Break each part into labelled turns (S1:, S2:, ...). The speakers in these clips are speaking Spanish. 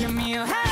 S1: give me a hand.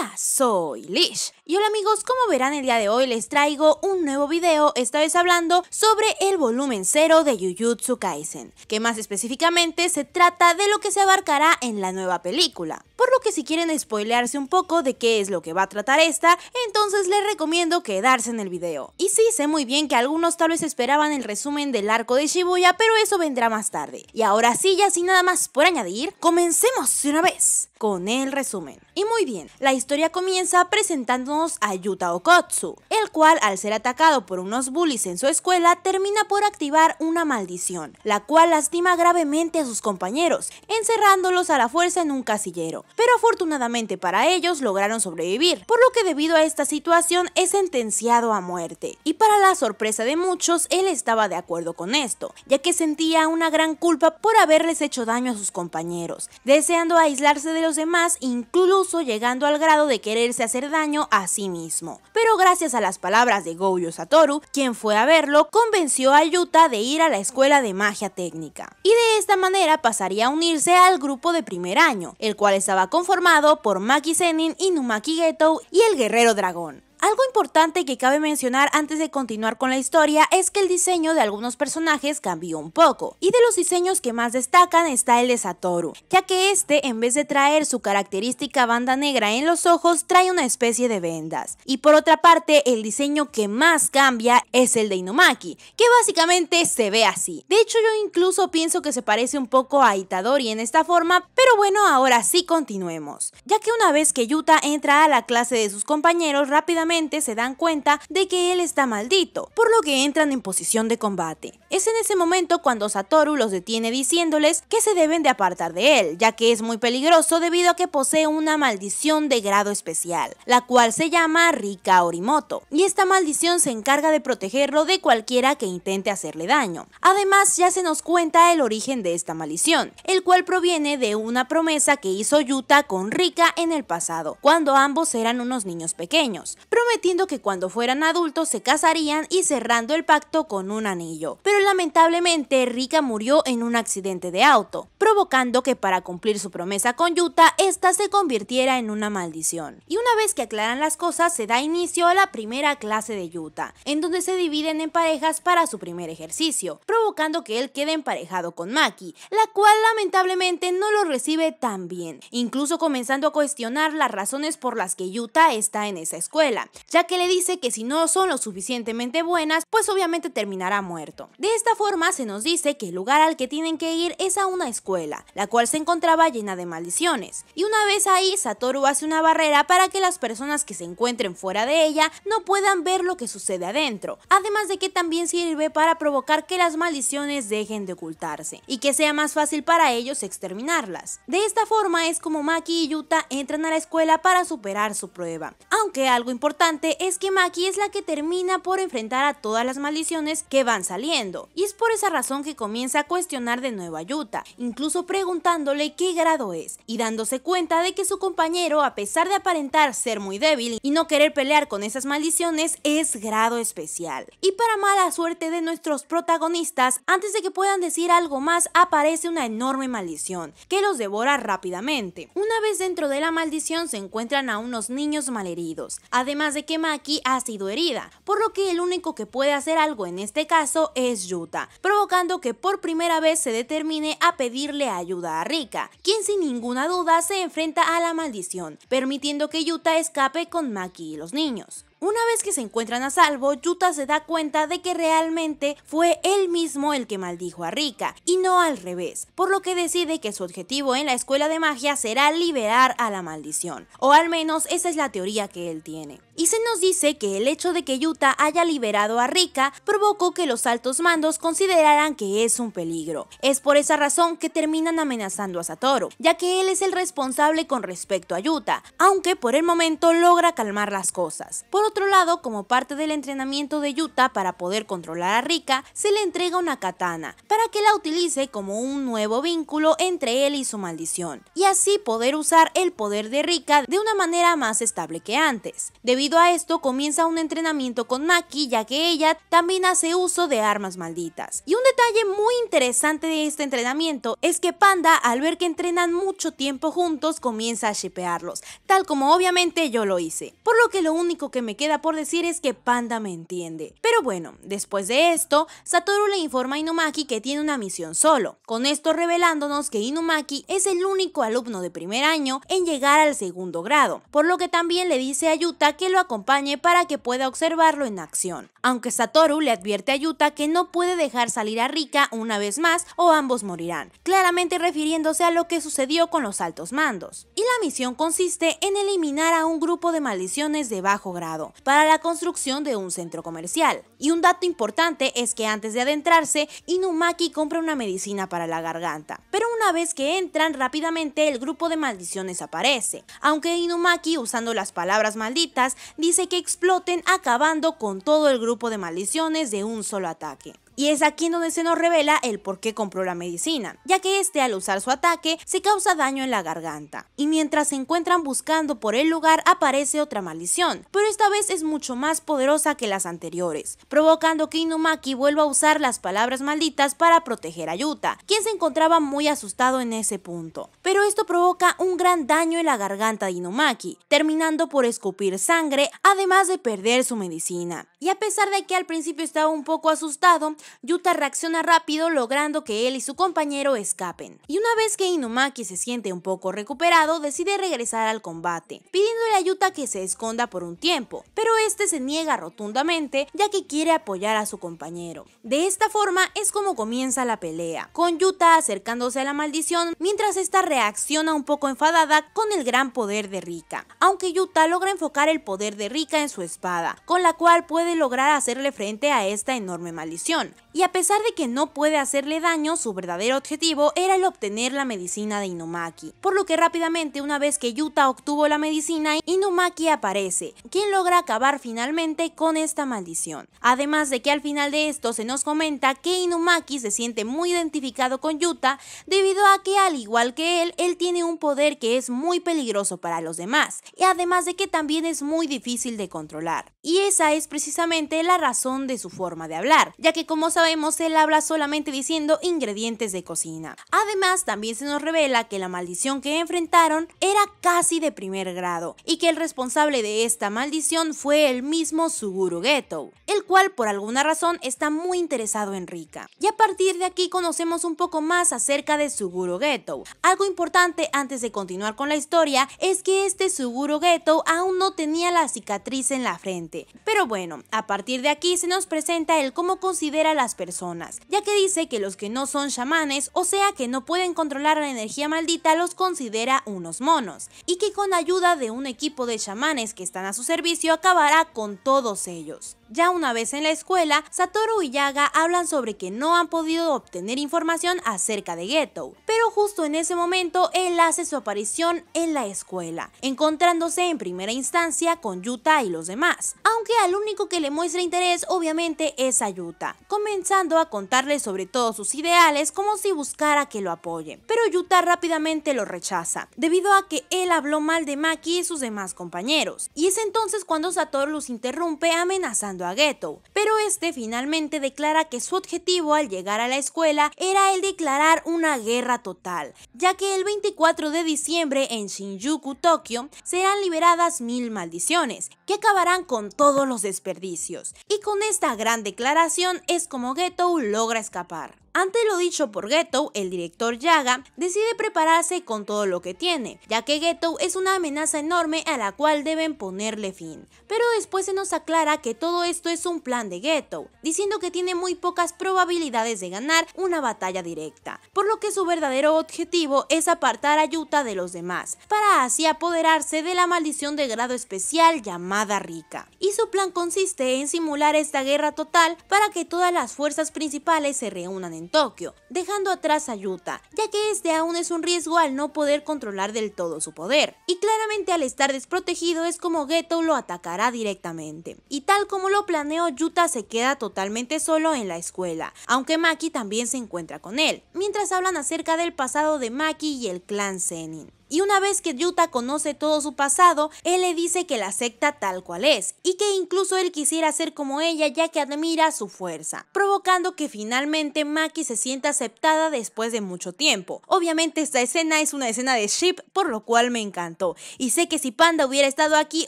S1: Hola, soy Lish. Y hola amigos, como verán el día de hoy les traigo un nuevo video, esta vez hablando sobre el volumen 0 de Jujutsu Kaisen, que más específicamente se trata de lo que se abarcará en la nueva película. Por lo que si quieren spoilearse un poco de qué es lo que va a tratar esta, entonces les recomiendo quedarse en el video. Y sí, sé muy bien que algunos tal vez esperaban el resumen del arco de Shibuya, pero eso vendrá más tarde. Y ahora sí, ya sin nada más por añadir, comencemos una vez con el resumen. Y muy bien, la historia historia comienza presentándonos a Yuta Okotsu, el cual al ser atacado por unos bullies en su escuela termina por activar una maldición, la cual lastima gravemente a sus compañeros, encerrándolos a la fuerza en un casillero. Pero afortunadamente para ellos lograron sobrevivir, por lo que debido a esta situación es sentenciado a muerte. Y para la sorpresa de muchos, él estaba de acuerdo con esto, ya que sentía una gran culpa por haberles hecho daño a sus compañeros, deseando aislarse de los demás incluso llegando al grado de quererse hacer daño a sí mismo. Pero gracias a las palabras de Goyo Satoru, quien fue a verlo, convenció a Yuta de ir a la escuela de magia técnica. Y de esta manera pasaría a unirse al grupo de primer año, el cual estaba conformado por Maki Senin, Inumaki Geto y el guerrero dragón. Algo importante que cabe mencionar antes de continuar con la historia es que el diseño de algunos personajes cambió un poco, y de los diseños que más destacan está el de Satoru, ya que este en vez de traer su característica banda negra en los ojos trae una especie de vendas. Y por otra parte, el diseño que más cambia es el de Inomaki que básicamente se ve así. De hecho yo incluso pienso que se parece un poco a Itadori en esta forma, pero bueno, ahora sí continuemos, ya que una vez que Yuta entra a la clase de sus compañeros rápidamente se dan cuenta de que él está maldito, por lo que entran en posición de combate. Es en ese momento cuando Satoru los detiene diciéndoles que se deben de apartar de él, ya que es muy peligroso debido a que posee una maldición de grado especial, la cual se llama Rika Orimoto, y esta maldición se encarga de protegerlo de cualquiera que intente hacerle daño. Además, ya se nos cuenta el origen de esta maldición, el cual proviene de una promesa que hizo Yuta con Rika en el pasado, cuando ambos eran unos niños pequeños prometiendo que cuando fueran adultos se casarían y cerrando el pacto con un anillo. Pero lamentablemente Rika murió en un accidente de auto, provocando que para cumplir su promesa con Yuta, esta se convirtiera en una maldición. Y una vez que aclaran las cosas, se da inicio a la primera clase de Yuta, en donde se dividen en parejas para su primer ejercicio, provocando que él quede emparejado con Maki, la cual lamentablemente no lo recibe tan bien, incluso comenzando a cuestionar las razones por las que Yuta está en esa escuela, ya que le dice que si no son lo suficientemente buenas, pues obviamente terminará muerto. De esta forma se nos dice que el lugar al que tienen que ir es a una escuela, la cual se encontraba llena de maldiciones, y una vez ahí Satoru hace una barrera para que las personas que se encuentren fuera de ella no puedan ver lo que sucede adentro, además de que también sirve para provocar que las maldiciones dejen de ocultarse, y que sea más fácil para ellos exterminarlas. De esta forma es como Maki y Yuta entran a la escuela para superar su prueba, aunque algo importante es que Maki es la que termina por enfrentar a todas las maldiciones que van saliendo, y es por esa razón que comienza a cuestionar de nuevo a Yuta, incluso preguntándole qué grado es, y dándose cuenta de que su compañero, a pesar de aparentar ser muy débil y no querer pelear con esas maldiciones, es grado especial. Y para mala suerte de nuestros protagonistas, antes de que puedan decir algo más, aparece una enorme maldición, que los devora rápidamente. Una vez dentro de la maldición se encuentran a unos niños malheridos. Además, de que Maki ha sido herida, por lo que el único que puede hacer algo en este caso es Yuta, provocando que por primera vez se determine a pedirle ayuda a Rika, quien sin ninguna duda se enfrenta a la maldición, permitiendo que Yuta escape con Maki y los niños. Una vez que se encuentran a salvo, Yuta se da cuenta de que realmente fue él mismo el que maldijo a Rika, y no al revés, por lo que decide que su objetivo en la escuela de magia será liberar a la maldición, o al menos esa es la teoría que él tiene. Y se nos dice que el hecho de que Yuta haya liberado a Rika provocó que los altos mandos consideraran que es un peligro. Es por esa razón que terminan amenazando a Satoru, ya que él es el responsable con respecto a Yuta, aunque por el momento logra calmar las cosas otro lado, como parte del entrenamiento de Yuta para poder controlar a Rika, se le entrega una katana para que la utilice como un nuevo vínculo entre él y su maldición, y así poder usar el poder de Rika de una manera más estable que antes. Debido a esto, comienza un entrenamiento con Naki, ya que ella también hace uso de armas malditas. Y un detalle muy interesante de este entrenamiento es que Panda, al ver que entrenan mucho tiempo juntos, comienza a shipearlos, tal como obviamente yo lo hice. Por lo que lo único que me queda por decir es que Panda me entiende. Pero bueno, después de esto, Satoru le informa a Inumaki que tiene una misión solo, con esto revelándonos que Inumaki es el único alumno de primer año en llegar al segundo grado, por lo que también le dice a Yuta que lo acompañe para que pueda observarlo en acción. Aunque Satoru le advierte a Yuta que no puede dejar salir a Rika una vez más o ambos morirán, claramente refiriéndose a lo que sucedió con los altos mandos. Y la misión consiste en eliminar a un grupo de maldiciones de bajo grado para la construcción de un centro comercial. Y un dato importante es que antes de adentrarse, Inumaki compra una medicina para la garganta. Pero una vez que entran, rápidamente el grupo de maldiciones aparece. Aunque Inumaki, usando las palabras malditas, dice que exploten acabando con todo el grupo de maldiciones de un solo ataque y es aquí donde se nos revela el por qué compró la medicina, ya que este al usar su ataque se causa daño en la garganta. Y mientras se encuentran buscando por el lugar aparece otra maldición, pero esta vez es mucho más poderosa que las anteriores, provocando que Inumaki vuelva a usar las palabras malditas para proteger a Yuta, quien se encontraba muy asustado en ese punto. Pero esto provoca un gran daño en la garganta de Inumaki, terminando por escupir sangre, además de perder su medicina. Y a pesar de que al principio estaba un poco asustado, Yuta reacciona rápido logrando que él y su compañero escapen. Y una vez que Inumaki se siente un poco recuperado, decide regresar al combate, pidiéndole a Yuta que se esconda por un tiempo, pero este se niega rotundamente ya que quiere apoyar a su compañero. De esta forma es como comienza la pelea, con Yuta acercándose a la maldición mientras esta reacciona un poco enfadada con el gran poder de Rika, aunque Yuta logra enfocar el poder de Rika en su espada, con la cual puede lograr hacerle frente a esta enorme maldición y a pesar de que no puede hacerle daño, su verdadero objetivo era el obtener la medicina de Inumaki, Por lo que rápidamente, una vez que Yuta obtuvo la medicina, Inumaki aparece, quien logra acabar finalmente con esta maldición. Además de que al final de esto se nos comenta que Inumaki se siente muy identificado con Yuta debido a que al igual que él, él tiene un poder que es muy peligroso para los demás y además de que también es muy difícil de controlar. Y esa es precisamente la razón de su forma de hablar, ya que como sabemos, él habla solamente diciendo ingredientes de cocina. Además, también se nos revela que la maldición que enfrentaron era casi de primer grado y que el responsable de esta maldición fue el mismo Suguru Geto, el cual por alguna razón está muy interesado en Rika. Y a partir de aquí conocemos un poco más acerca de Suguru Geto. Algo importante antes de continuar con la historia es que este Suguru Geto aún no tenía la cicatriz en la frente. Pero bueno, a partir de aquí se nos presenta el cómo considera las personas, ya que dice que los que no son chamanes, o sea que no pueden controlar la energía maldita, los considera unos monos, y que con ayuda de un equipo de chamanes que están a su servicio acabará con todos ellos. Ya una vez en la escuela, Satoru y Yaga hablan sobre que no han podido obtener información acerca de Geto. pero justo en ese momento él hace su aparición en la escuela, encontrándose en primera instancia con Yuta y los demás, aunque al único que le muestra interés obviamente es a Yuta, comenzando a contarle sobre todos sus ideales como si buscara que lo apoye, pero Yuta rápidamente lo rechaza, debido a que él habló mal de Maki y sus demás compañeros, y es entonces cuando Satoru los interrumpe amenazando a Ghetto, pero este finalmente declara que su objetivo al llegar a la escuela era el declarar una guerra total, ya que el 24 de diciembre en Shinjuku, Tokio, serán liberadas mil maldiciones, que acabarán con todos los desperdicios, y con esta gran declaración es como Ghetto logra escapar. Ante lo dicho por Ghetto, el director Yaga decide prepararse con todo lo que tiene, ya que Ghetto es una amenaza enorme a la cual deben ponerle fin. Pero después se nos aclara que todo esto es un plan de Ghetto, diciendo que tiene muy pocas probabilidades de ganar una batalla directa, por lo que su verdadero objetivo es apartar a Yuta de los demás, para así apoderarse de la maldición de grado especial llamada Rika. Y su plan consiste en simular esta guerra total para que todas las fuerzas principales se reúnan en Tokio, dejando atrás a Yuta, ya que este aún es un riesgo al no poder controlar del todo su poder. Y claramente al estar desprotegido es como Geto lo atacará directamente. Y tal como lo planeó, Yuta se queda totalmente solo en la escuela, aunque Maki también se encuentra con él, mientras hablan acerca del pasado de Maki y el clan Zenin. Y una vez que Yuta conoce todo su pasado, él le dice que la acepta tal cual es y que incluso él quisiera ser como ella ya que admira su fuerza, provocando que finalmente Maki se sienta aceptada después de mucho tiempo. Obviamente esta escena es una escena de ship por lo cual me encantó y sé que si Panda hubiera estado aquí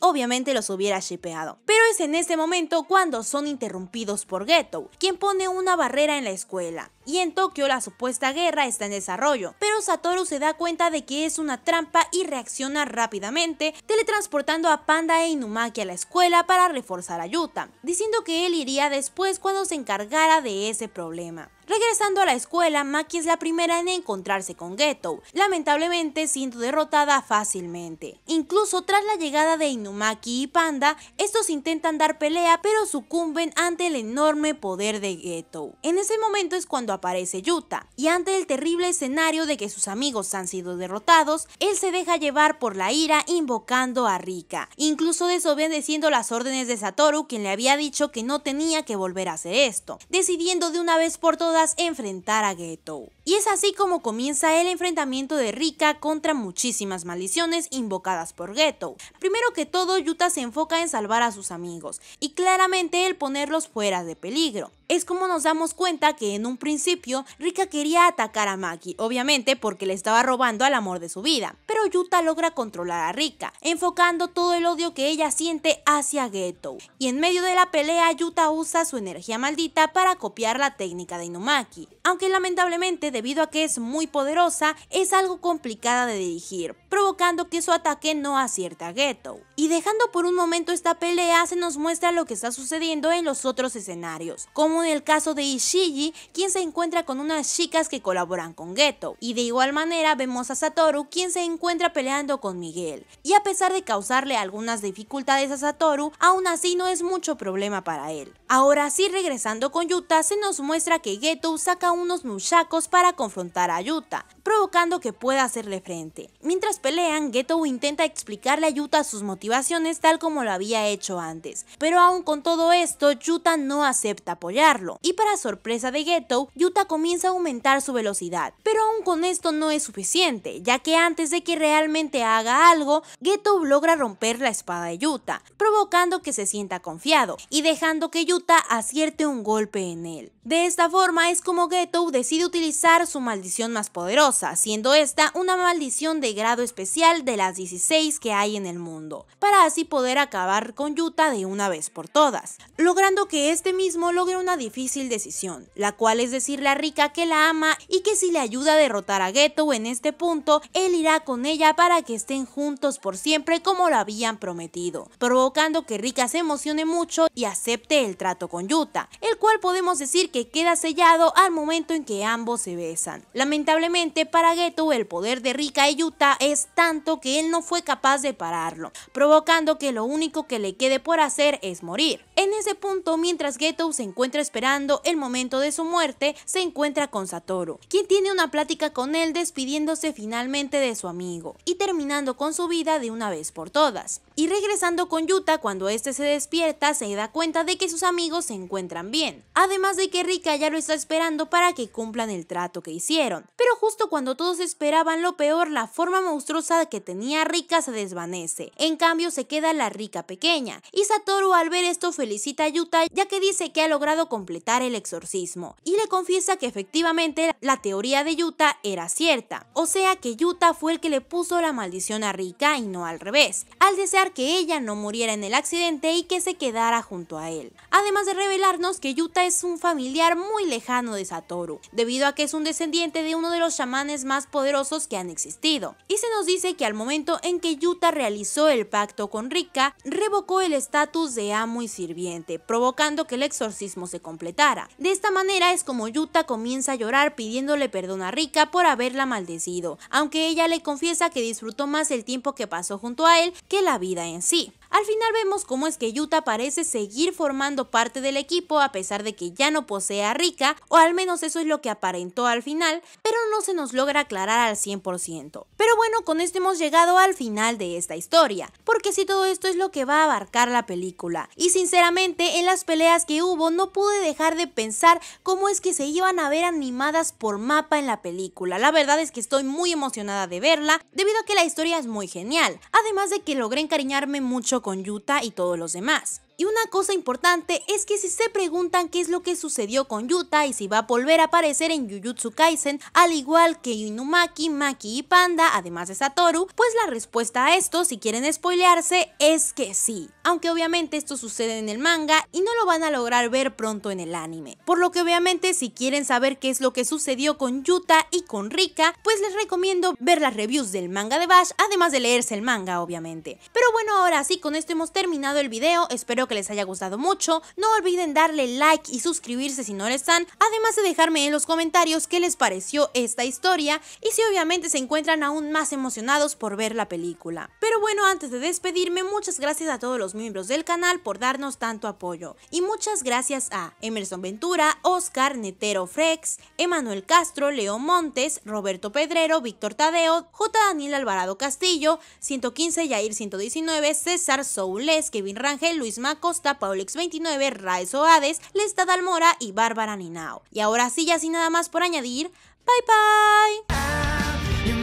S1: obviamente los hubiera shipeado. Pero es en ese momento cuando son interrumpidos por Ghetto, quien pone una barrera en la escuela y en Tokio la supuesta guerra está en desarrollo, pero Satoru se da cuenta de que es una trampa y reacciona rápidamente, teletransportando a Panda e Inumaki a la escuela para reforzar a Yuta, diciendo que él iría después cuando se encargara de ese problema. Regresando a la escuela, Maki es la primera en encontrarse con Geto, lamentablemente siendo derrotada fácilmente. Incluso tras la llegada de Inumaki y Panda, estos intentan dar pelea pero sucumben ante el enorme poder de Geto. En ese momento es cuando aparece Yuta, y ante el terrible escenario de que sus amigos han sido derrotados, él se deja llevar por la ira invocando a Rika, incluso desobedeciendo las órdenes de Satoru quien le había dicho que no tenía que volver a hacer esto, decidiendo de una vez por todas enfrentar a Ghetto. Y es así como comienza el enfrentamiento de Rika contra muchísimas maldiciones invocadas por Geto. Primero que todo, Yuta se enfoca en salvar a sus amigos y claramente el ponerlos fuera de peligro. Es como nos damos cuenta que en un principio Rika quería atacar a Maki, obviamente porque le estaba robando al amor de su vida, pero Yuta logra controlar a Rika, enfocando todo el odio que ella siente hacia Geto. Y en medio de la pelea Yuta usa su energía maldita para copiar la técnica de Inumaki, aunque lamentablemente debido a que es muy poderosa, es algo complicada de dirigir, provocando que su ataque no acierta a Geto. Y dejando por un momento esta pelea, se nos muestra lo que está sucediendo en los otros escenarios, como en el caso de Ishiji, quien se encuentra con unas chicas que colaboran con Geto, y de igual manera vemos a Satoru, quien se encuentra peleando con Miguel, y a pesar de causarle algunas dificultades a Satoru, aún así no es mucho problema para él. Ahora sí, regresando con Yuta, se nos muestra que Geto saca unos mushakos para confrontar a Utah, provocando que pueda hacerle frente. Mientras pelean, Geto intenta explicarle a Yuta sus motivaciones tal como lo había hecho antes, pero aún con todo esto, Yuta no acepta apoyarlo, y para sorpresa de Geto, Yuta comienza a aumentar su velocidad, pero aún con esto no es suficiente, ya que antes de que realmente haga algo, Geto logra romper la espada de Yuta, provocando que se sienta confiado, y dejando que Yuta acierte un golpe en él. De esta forma es como Geto decide utilizar su maldición más poderosa, haciendo esta una maldición de grado especial de las 16 que hay en el mundo, para así poder acabar con Yuta de una vez por todas, logrando que este mismo logre una difícil decisión, la cual es decirle a Rika que la ama y que si le ayuda a derrotar a Geto en este punto, él irá con ella para que estén juntos por siempre como lo habían prometido, provocando que Rika se emocione mucho y acepte el trato con Yuta, el cual podemos decir que queda sellado al momento en que ambos se besan. Lamentablemente para Geto el poder de Rika y Yuta es tanto que él no fue capaz de pararlo, provocando que lo único que le quede por hacer es morir. En ese punto, mientras Geto se encuentra esperando el momento de su muerte, se encuentra con Satoru, quien tiene una plática con él despidiéndose finalmente de su amigo y terminando con su vida de una vez por todas. Y regresando con Yuta, cuando este se despierta, se da cuenta de que sus amigos se encuentran bien, además de que Rika ya lo está esperando para que cumplan el trato que hicieron. Pero justo cuando cuando todos esperaban lo peor, la forma monstruosa que tenía Rika se desvanece. En cambio, se queda la Rika pequeña. Y Satoru al ver esto felicita a Yuta ya que dice que ha logrado completar el exorcismo. Y le confiesa que efectivamente la teoría de Yuta era cierta. O sea que Yuta fue el que le puso la maldición a Rika y no al revés. Al desear que ella no muriera en el accidente y que se quedara junto a él. Además de revelarnos que Yuta es un familiar muy lejano de Satoru. Debido a que es un descendiente de uno de los chamanes más poderosos que han existido. Y se nos dice que al momento en que Yuta realizó el pacto con Rika, revocó el estatus de amo y sirviente, provocando que el exorcismo se completara. De esta manera es como Yuta comienza a llorar pidiéndole perdón a Rika por haberla maldecido, aunque ella le confiesa que disfrutó más el tiempo que pasó junto a él que la vida en sí. Al final vemos cómo es que Yuta parece seguir formando parte del equipo a pesar de que ya no posee a Rika, o al menos eso es lo que aparentó al final, pero no se nos logra aclarar al 100%. Pero bueno, con esto hemos llegado al final de esta historia, porque si todo esto es lo que va a abarcar la película. Y sinceramente, en las peleas que hubo no pude dejar de pensar cómo es que se iban a ver animadas por mapa en la película. La verdad es que estoy muy emocionada de verla, debido a que la historia es muy genial, además de que logré encariñarme mucho con Yuta y todos los demás. Y una cosa importante es que si se preguntan qué es lo que sucedió con Yuta y si va a volver a aparecer en Jujutsu Kaisen, al igual que Inumaki, Maki y Panda, además de Satoru, pues la respuesta a esto, si quieren spoilearse, es que sí. Aunque obviamente esto sucede en el manga y no lo van a lograr ver pronto en el anime. Por lo que obviamente si quieren saber qué es lo que sucedió con Yuta y con Rika, pues les recomiendo ver las reviews del manga de Bash, además de leerse el manga obviamente. Pero bueno, ahora sí, con esto hemos terminado el video, espero que les haya gustado mucho. No olviden darle like y suscribirse si no lo están, además de dejarme en los comentarios qué les pareció esta historia y si obviamente se encuentran aún más emocionados por ver la película. Pero bueno, antes de despedirme, muchas gracias a todos los miembros del canal por darnos tanto apoyo. Y muchas gracias a Emerson Ventura, Oscar Netero Frex, Emanuel Castro, Leo Montes, Roberto Pedrero, Víctor Tadeo, J. Daniel Alvarado Castillo, 115 Yair 119, César Soules, Kevin Rangel, Luis Mac Costa, Paulix29, Raizo Hades, Lesta Dalmora y Bárbara Ninao. Y ahora sí, ya sin nada más por añadir, bye bye.